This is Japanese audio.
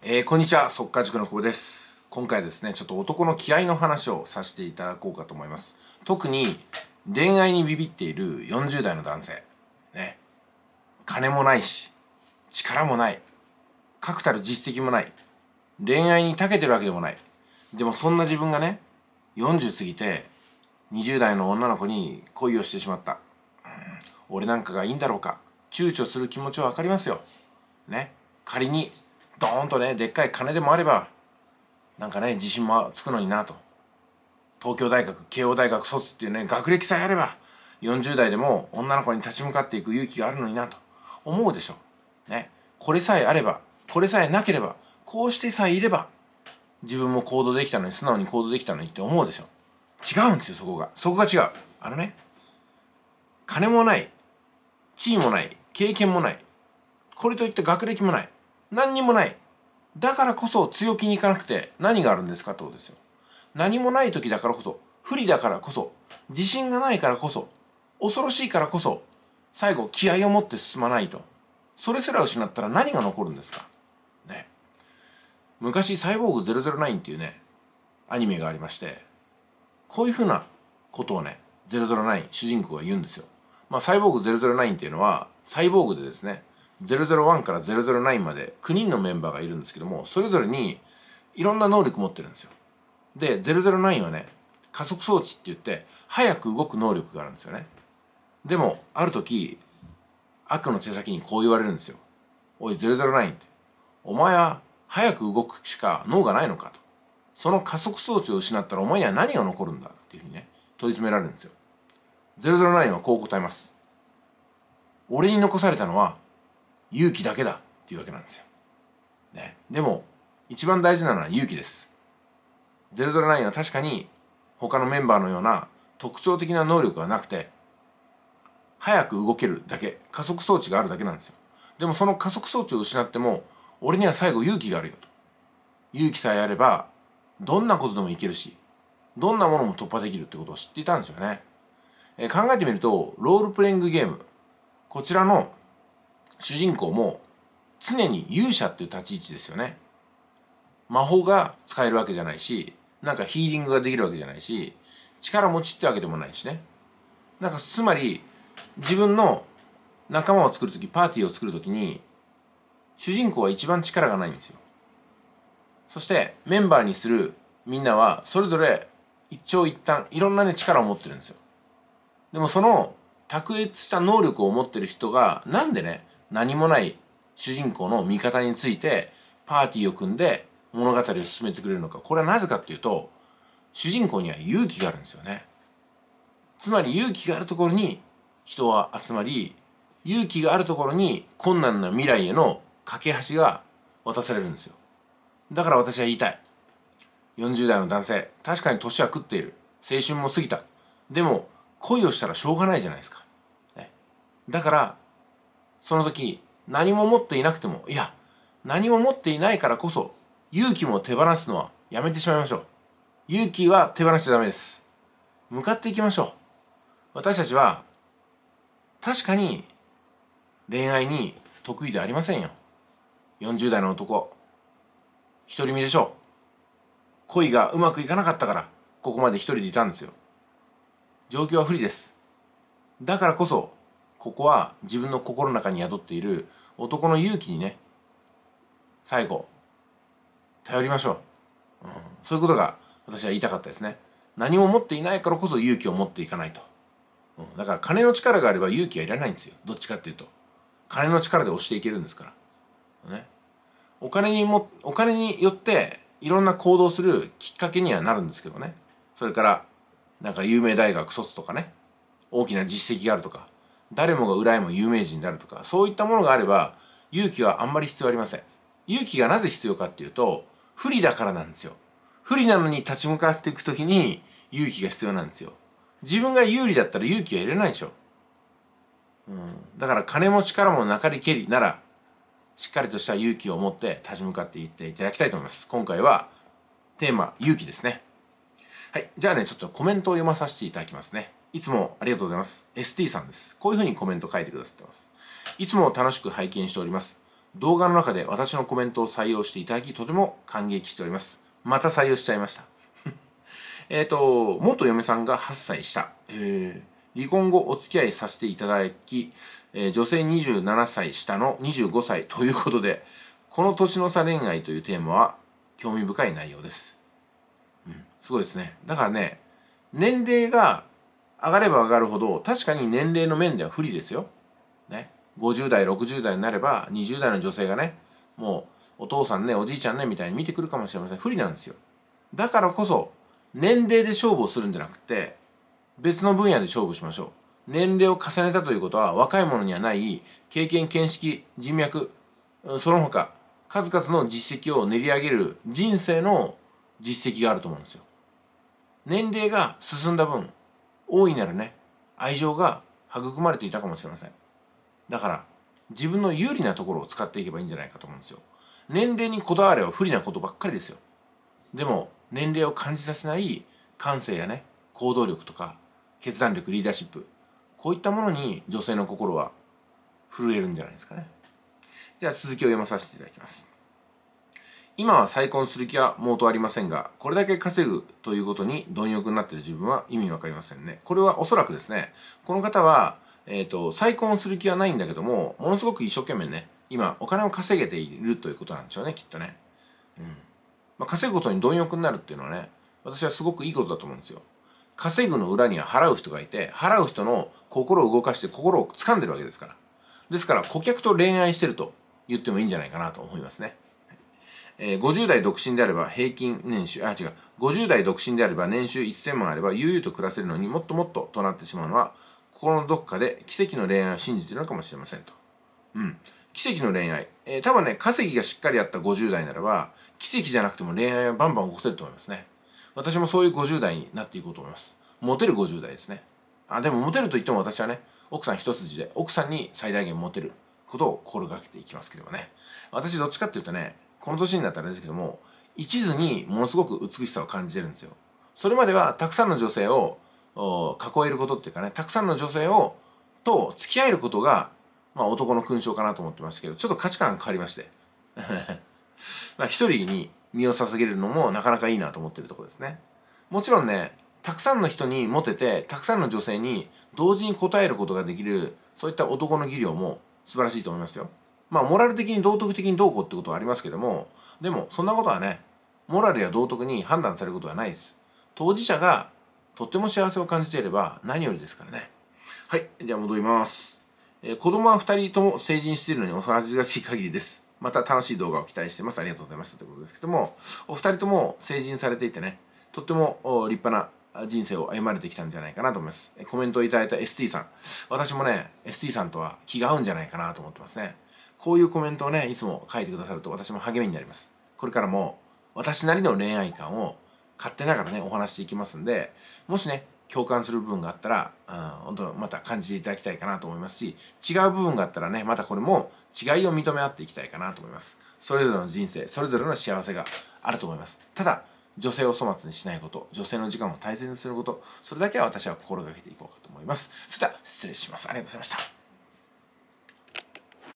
えー、こんにちは速稼塾の久保です今回ですねちょっと男の気合の話をさせていただこうかと思います特に恋愛にビビっている40代の男性ね金もないし力もない確たる実績もない恋愛に長けてるわけでもないでもそんな自分がね40過ぎて20代の女の子に恋をしてしまった、うん、俺なんかがいいんだろうか躊躇する気持ちは分かりますよね仮にドーンとねでっかい金でもあればなんかね自信もつくのになと東京大学慶応大学卒っていうね学歴さえあれば40代でも女の子に立ち向かっていく勇気があるのになと思うでしょう。ね、これさえあればこれさえなければこうしてさえいれば自分も行動できたのに素直に行動できたのにって思うでしょ違うんですよそこがそこが違うあのね金もない地位もない経験もないこれといった学歴もない何にもないだからこそ強気にいかなくて何があるんですかってことですよ何もない時だからこそ不利だからこそ自信がないからこそ恐ろしいからこそ最後気合を持って進まないとそれすら失ったら何が残るんですかね昔サイボーグ009っていうねアニメがありましてこういうふうなことをね009主人公が言うんですよまあサイボーグ009っていうのはサイボーグでですね001から009まで9人のメンバーがいるんですけどもそれぞれにいろんな能力持ってるんですよで009はね加速装置って言って早く動く能力があるんですよねでもある時悪の手先にこう言われるんですよ「おい009」って「お前は早く動くしか脳がないのか」と「その加速装置を失ったらお前には何が残るんだ」っていうふうにね問い詰められるんですよ009はこう答えます俺に残されたのは勇気だけだっていうわけなんですよ。ね、でも一番大事なのは勇気です。009は確かに他のメンバーのような特徴的な能力がなくて早く動けるだけ加速装置があるだけなんですよ。でもその加速装置を失っても俺には最後勇気があるよと。勇気さえあればどんなことでもいけるしどんなものも突破できるってことを知っていたんですよね。え考えてみるとロールプレイングゲームこちらの主人公も常に勇者っていう立ち位置ですよね魔法が使えるわけじゃないしなんかヒーリングができるわけじゃないし力持ちってわけでもないしねなんかつまり自分の仲間を作る時パーティーを作る時に主人公は一番力がないんですよそしてメンバーにするみんなはそれぞれ一長一短いろんなね力を持ってるんですよでもその卓越した能力を持ってる人がなんでね何もない主人公の味方についてパーティーを組んで物語を進めてくれるのかこれはなぜかっていうと主人公には勇気があるんですよねつまり勇気があるところに人は集まり勇気があるところに困難な未来への架け橋が渡されるんですよだから私は言いたい40代の男性確かに年は食っている青春も過ぎたでも恋をしたらしょうがないじゃないですか、ね、だからその時何も持っていなくてもいや何も持っていないからこそ勇気も手放すのはやめてしまいましょう勇気は手放しちゃダメです向かっていきましょう私たちは確かに恋愛に得意ではありませんよ40代の男独り身でしょう恋がうまくいかなかったからここまで一人でいたんですよ状況は不利ですだからこそここは自分の心の中に宿っている男の勇気にね最後頼りましょう、うん、そういうことが私は言いたかったですね何も持っていないからこそ勇気を持っていかないと、うん、だから金の力があれば勇気はいらないんですよどっちかっていうと金の力で押していけるんですからねお金にもお金によっていろんな行動するきっかけにはなるんですけどねそれからなんか有名大学卒とかね大きな実績があるとか誰もが羨むも有名人になるとかそういったものがあれば勇気はあんまり必要ありません勇気がなぜ必要かっていうと不利だからなんですよ不利なのに立ち向かっていくときに勇気が必要なんですよ自分が有利だったら勇気は入れないでしょ、うん、だから金も力もなかりけりならしっかりとした勇気を持って立ち向かっていっていただきたいと思います今回はテーマ勇気ですねはいじゃあねちょっとコメントを読まさせていただきますねいつもありがとうございます。ST さんです。こういうふうにコメント書いてくださってます。いつも楽しく拝見しております。動画の中で私のコメントを採用していただき、とても感激しております。また採用しちゃいました。えっと、元嫁さんが8歳下。えー、離婚後お付き合いさせていただき、えー、女性27歳下の25歳ということで、この年の差恋愛というテーマは興味深い内容です。うん、すごいですね。だからね、年齢が上がれば上がるほど確かに年齢の面では不利ですよ。ね、50代60代になれば20代の女性がねもうお父さんねおじいちゃんねみたいに見てくるかもしれません不利なんですよ。だからこそ年齢で勝負をするんじゃなくて別の分野で勝負しましょう。年齢を重ねたということは若い者にはない経験見識人脈その他数々の実績を練り上げる人生の実績があると思うんですよ。年齢が進んだ分大いなるね愛情が育まれていたかもしれませんだから自分の有利なところを使っていけばいいんじゃないかと思うんですよ年齢にこだわれば不利なことばっかりですよでも年齢を感じさせない感性やね行動力とか決断力リーダーシップこういったものに女性の心は震えるんじゃないですかねじゃあ続きを読まさせていただきます今は再婚する気は毛頭ありませんが、これだけ稼ぐということに貪欲になっている自分は意味わかりませんね。これはおそらくですね、この方は、えっ、ー、と、再婚する気はないんだけども、ものすごく一生懸命ね、今お金を稼げているということなんでしょうね、きっとね。うん。まあ、稼ぐことに貪欲になるっていうのはね、私はすごくいいことだと思うんですよ。稼ぐの裏には払う人がいて、払う人の心を動かして心を掴んでるわけですから。ですから、顧客と恋愛してると言ってもいいんじゃないかなと思いますね。えー、50代独身であれば平均年収、あ、違う、50代独身であれば年収1000万あれば悠々と暮らせるのにもっともっととなってしまうのは、心のどこかで奇跡の恋愛を信じてるのかもしれませんと。うん。奇跡の恋愛。えー、多分ね、稼ぎがしっかりあった50代ならば、奇跡じゃなくても恋愛はバンバン起こせると思いますね。私もそういう50代になっていこうと思います。モテる50代ですね。あ、でもモテると言っても私はね、奥さん一筋で、奥さんに最大限モテることを心がけていきますけどもね。私どっちかっていうとね、この年になったらですけども一途にものすごく美しさを感じてるんですよ。それまではたくさんの女性を囲えることっていうかねたくさんの女性をと付き合えることが、まあ、男の勲章かなと思ってましたけどちょっと価値観が変わりまして 一人に身を捧げるのもなかなかいいなと思ってるとこですね。もちろんねたくさんの人にモテてたくさんの女性に同時に応えることができるそういった男の技量も素晴らしいと思いますよ。まあモラル的に道徳的にどうこうってことはありますけどもでもそんなことはねモラルや道徳に判断されることはないです当事者がとっても幸せを感じていれば何よりですからねはいでは戻ります、えー、子供は2人とも成人しているのにお恥ずかしい限りですまた楽しい動画を期待してますありがとうございましたということですけどもお二人とも成人されていてねとっても立派な人生を歩まれてきたんじゃないかなと思います。コメントをいただいた ST さん。私もね、ST さんとは気が合うんじゃないかなと思ってますね。こういうコメントをねいつも書いてくださると私も励みになりますこれからも私なりの恋愛観を勝手ながらねお話していきますんでもしね共感する部分があったら、うん、本当また感じていただきたいかなと思いますし違う部分があったらねまたこれも違いを認め合っていきたいかなと思いますそれぞれの人生それぞれの幸せがあると思いますただ女性を粗末にしないこと女性の時間を大切にすることそれだけは私は心がけていこうかと思いますそれでは失礼しますありがとうございました